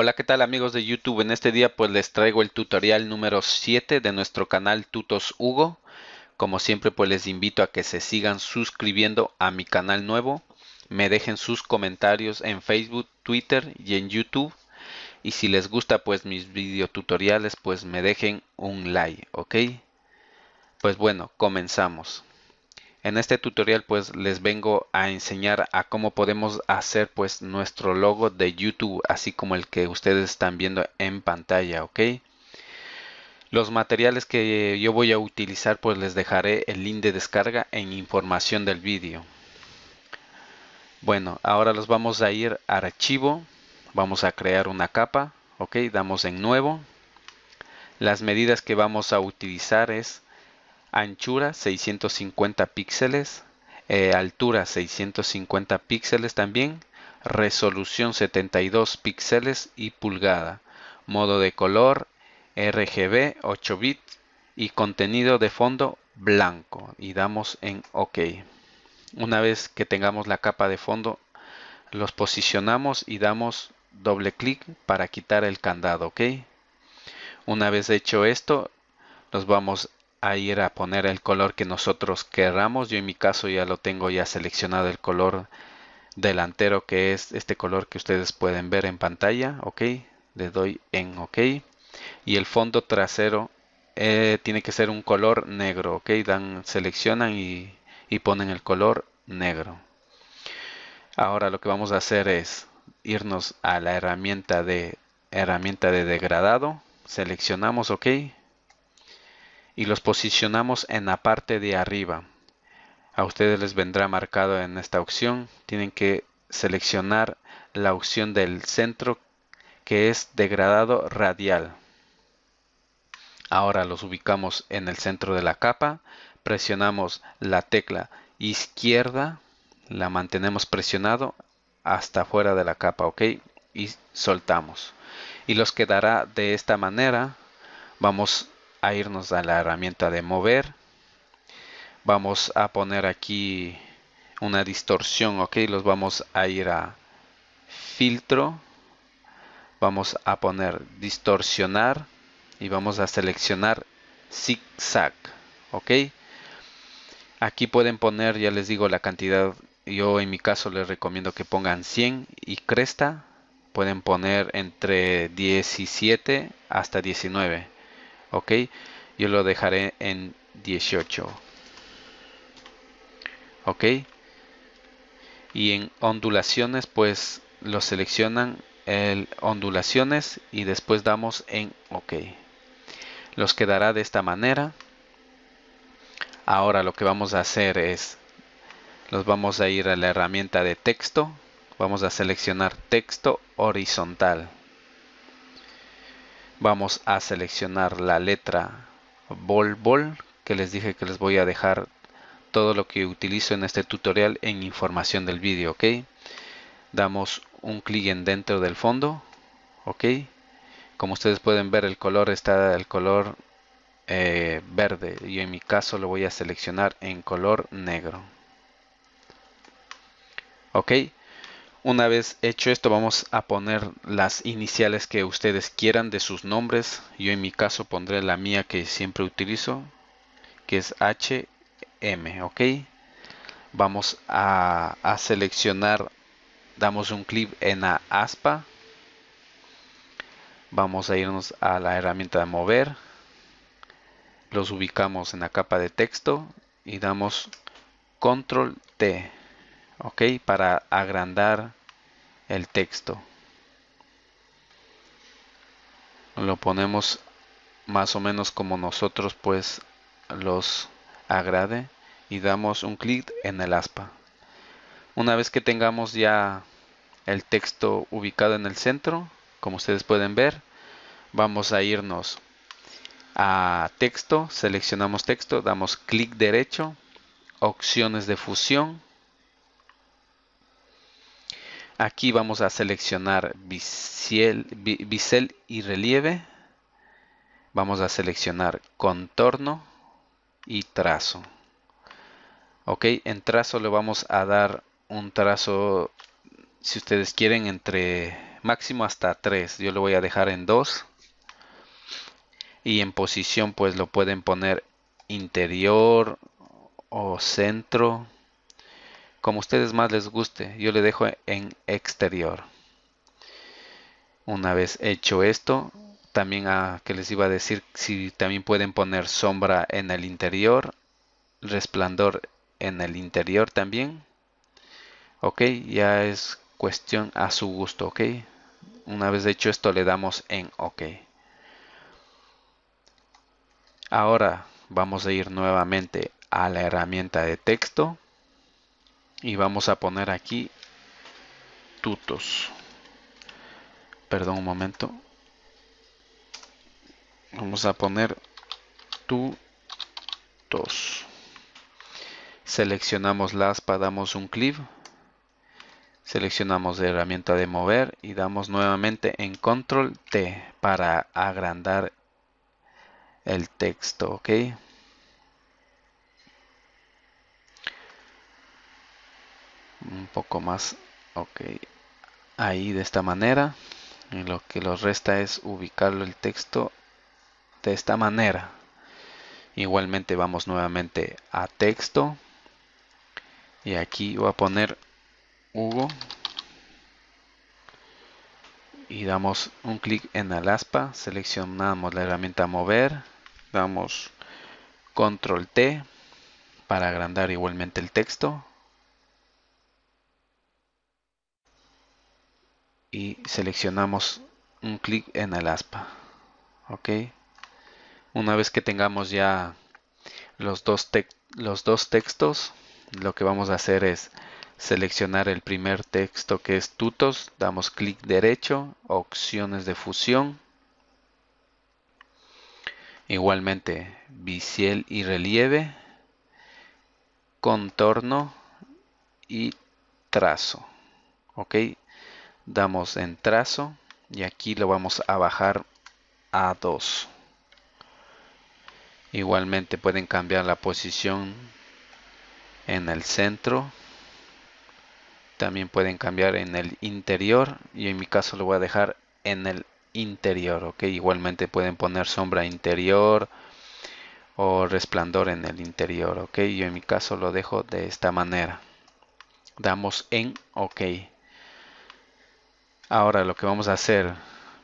Hola, ¿qué tal amigos de YouTube? En este día pues les traigo el tutorial número 7 de nuestro canal Tutos Hugo. Como siempre pues les invito a que se sigan suscribiendo a mi canal nuevo. Me dejen sus comentarios en Facebook, Twitter y en YouTube. Y si les gusta pues mis videotutoriales pues me dejen un like, ¿ok? Pues bueno, comenzamos. En este tutorial pues les vengo a enseñar a cómo podemos hacer pues nuestro logo de YouTube así como el que ustedes están viendo en pantalla, ¿ok? Los materiales que yo voy a utilizar pues les dejaré el link de descarga en información del vídeo. Bueno, ahora los vamos a ir a archivo, vamos a crear una capa, ok, damos en nuevo. Las medidas que vamos a utilizar es anchura 650 píxeles, eh, altura 650 píxeles también, resolución 72 píxeles y pulgada, modo de color RGB 8 bits y contenido de fondo blanco y damos en OK. Una vez que tengamos la capa de fondo, los posicionamos y damos doble clic para quitar el candado, ¿ok? Una vez hecho esto, nos vamos a ir a poner el color que nosotros querramos. Yo en mi caso ya lo tengo ya seleccionado el color delantero que es este color que ustedes pueden ver en pantalla. Ok, le doy en ok. Y el fondo trasero eh, tiene que ser un color negro. Ok, dan, seleccionan y, y ponen el color negro. Ahora lo que vamos a hacer es irnos a la herramienta de herramienta de degradado. Seleccionamos ok y los posicionamos en la parte de arriba. A ustedes les vendrá marcado en esta opción. Tienen que seleccionar la opción del centro que es degradado radial. Ahora los ubicamos en el centro de la capa. Presionamos la tecla izquierda. La mantenemos presionado hasta fuera de la capa. ok Y soltamos. Y los quedará de esta manera. Vamos a irnos a la herramienta de mover. Vamos a poner aquí una distorsión, ok, los vamos a ir a filtro. Vamos a poner distorsionar y vamos a seleccionar zigzag, ok. Aquí pueden poner, ya les digo, la cantidad. Yo en mi caso les recomiendo que pongan 100 y cresta pueden poner entre 17 hasta 19 ok yo lo dejaré en 18 ok y en ondulaciones pues lo seleccionan el ondulaciones y después damos en ok los quedará de esta manera ahora lo que vamos a hacer es nos vamos a ir a la herramienta de texto vamos a seleccionar texto horizontal vamos a seleccionar la letra bol bol que les dije que les voy a dejar todo lo que utilizo en este tutorial en información del vídeo ok damos un clic en dentro del fondo ok como ustedes pueden ver el color está del color eh, verde y en mi caso lo voy a seleccionar en color negro ok una vez hecho esto vamos a poner las iniciales que ustedes quieran de sus nombres. Yo en mi caso pondré la mía que siempre utilizo, que es HM, ¿ok? Vamos a, a seleccionar, damos un clic en la aspa. Vamos a irnos a la herramienta de mover. Los ubicamos en la capa de texto y damos control T, ¿ok? Para agrandar el texto. Lo ponemos más o menos como nosotros pues los agrade y damos un clic en el aspa. Una vez que tengamos ya el texto ubicado en el centro, como ustedes pueden ver, vamos a irnos a texto, seleccionamos texto, damos clic derecho, opciones de fusión, Aquí vamos a seleccionar bisel, bisel y relieve. Vamos a seleccionar contorno y trazo. Ok, en trazo le vamos a dar un trazo, si ustedes quieren, entre máximo hasta 3. Yo lo voy a dejar en 2. Y en posición pues lo pueden poner interior o centro como ustedes más les guste. Yo le dejo en exterior. Una vez hecho esto, también a, ah, que les iba a decir si también pueden poner sombra en el interior, resplandor en el interior también. Ok, ya es cuestión a su gusto, ok. Una vez hecho esto le damos en ok. Ahora vamos a ir nuevamente a la herramienta de texto y vamos a poner aquí tutos perdón un momento vamos a poner tutos seleccionamos la aspa damos un clic seleccionamos la herramienta de mover y damos nuevamente en control T para agrandar el texto ok un poco más ok ahí de esta manera y lo que nos resta es ubicarlo el texto de esta manera igualmente vamos nuevamente a texto y aquí voy a poner Hugo y damos un clic en aspa seleccionamos la herramienta mover damos control T para agrandar igualmente el texto y seleccionamos un clic en el aspa. Ok. Una vez que tengamos ya los dos, los dos textos, lo que vamos a hacer es seleccionar el primer texto que es tutos, damos clic derecho, opciones de fusión. Igualmente, biciel y relieve, contorno y trazo. ¿ok? damos en trazo y aquí lo vamos a bajar a 2 igualmente pueden cambiar la posición en el centro también pueden cambiar en el interior y en mi caso lo voy a dejar en el interior ok igualmente pueden poner sombra interior o resplandor en el interior ok yo en mi caso lo dejo de esta manera damos en ok Ahora lo que vamos a hacer,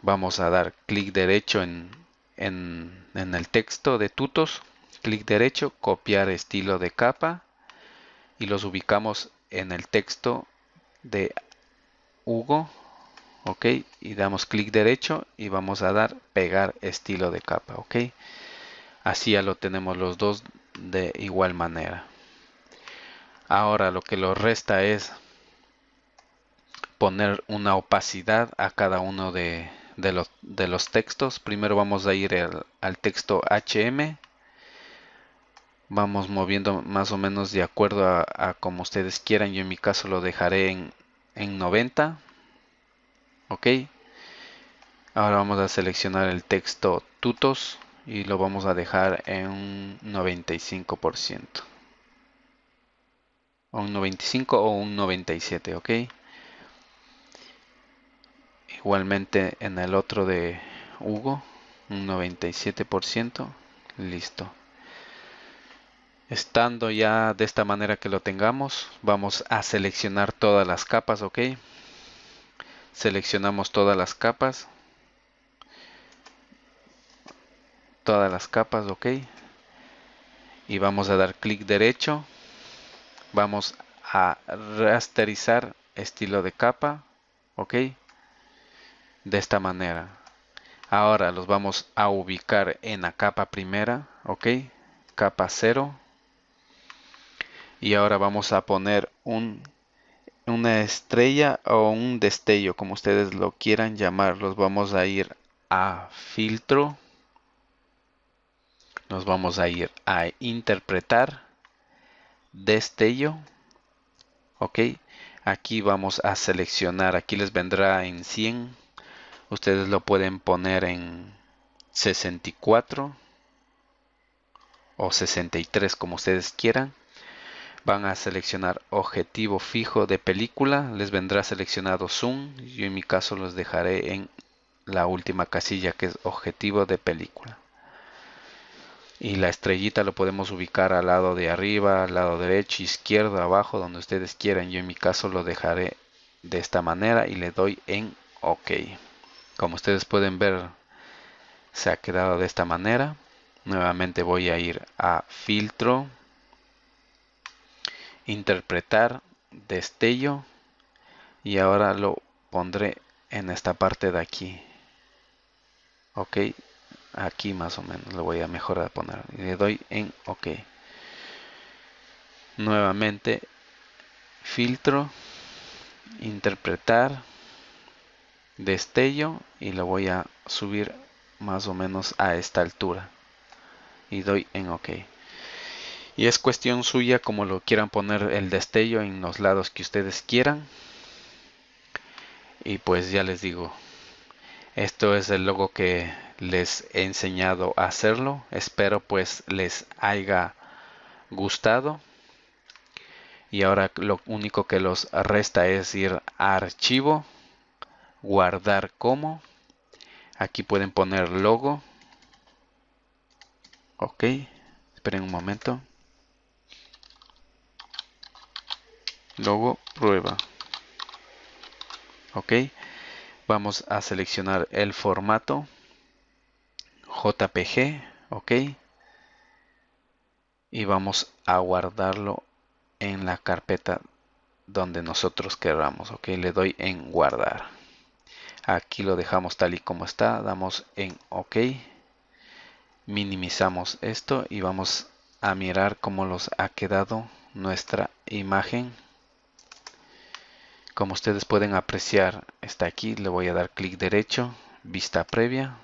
vamos a dar clic derecho en, en, el texto de tutos, clic derecho, copiar estilo de capa y los ubicamos en el texto de Hugo ok y damos clic derecho y vamos a dar pegar estilo de capa ok así ya lo tenemos los dos de igual manera ahora lo que nos resta es poner una opacidad a cada uno de, los, de los, textos. Primero vamos a ir al, texto HM. Vamos moviendo más o menos de acuerdo a, como ustedes quieran. Yo en mi caso lo dejaré en, 90. Ok. Ahora vamos a seleccionar el texto tutos y lo vamos a dejar en un 95% o un 95 o un 97 ok Igualmente en el otro de Hugo, un 97%. Listo. Estando ya de esta manera que lo tengamos, vamos a seleccionar todas las capas, ¿ok? Seleccionamos todas las capas. Todas las capas, ¿ok? Y vamos a dar clic derecho. Vamos a rasterizar estilo de capa, ¿ok? de esta manera. Ahora los vamos a ubicar en la capa primera, ok, capa cero Y ahora vamos a poner un, una estrella o un destello, como ustedes lo quieran llamar. Los vamos a ir a filtro. Nos vamos a ir a interpretar destello. Ok, aquí vamos a seleccionar, aquí les vendrá en 100 Ustedes lo pueden poner en 64 o 63 como ustedes quieran. Van a seleccionar objetivo fijo de película. Les vendrá seleccionado zoom. Yo en mi caso los dejaré en la última casilla que es objetivo de película. Y la estrellita lo podemos ubicar al lado de arriba, al lado derecho, izquierdo, abajo, donde ustedes quieran. Yo en mi caso lo dejaré de esta manera y le doy en OK. Como ustedes pueden ver, se ha quedado de esta manera. Nuevamente voy a ir a filtro, interpretar, destello y ahora lo pondré en esta parte de aquí. Ok, aquí más o menos lo voy a mejorar a poner. Le doy en ok. Nuevamente filtro, interpretar destello y lo voy a subir más o menos a esta altura y doy en ok y es cuestión suya como lo quieran poner el destello en los lados que ustedes quieran y pues ya les digo esto es el logo que les he enseñado a hacerlo espero pues les haya gustado y ahora lo único que los resta es ir a archivo guardar como. Aquí pueden poner logo. Ok, esperen un momento. Logo, prueba. Ok, vamos a seleccionar el formato JPG. Ok, y vamos a guardarlo en la carpeta donde nosotros queramos. Ok, le doy en guardar. Aquí lo dejamos tal y como está, damos en OK, minimizamos esto y vamos a mirar cómo los ha quedado nuestra imagen. Como ustedes pueden apreciar, está aquí, le voy a dar clic derecho, vista previa,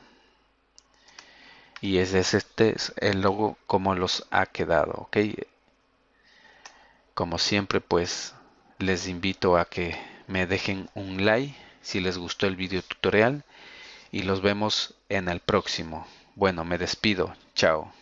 y es este es el logo como los ha quedado ok como siempre pues les invito a que me dejen un like si les gustó el video tutorial y los vemos en el próximo. Bueno, me despido. Chao.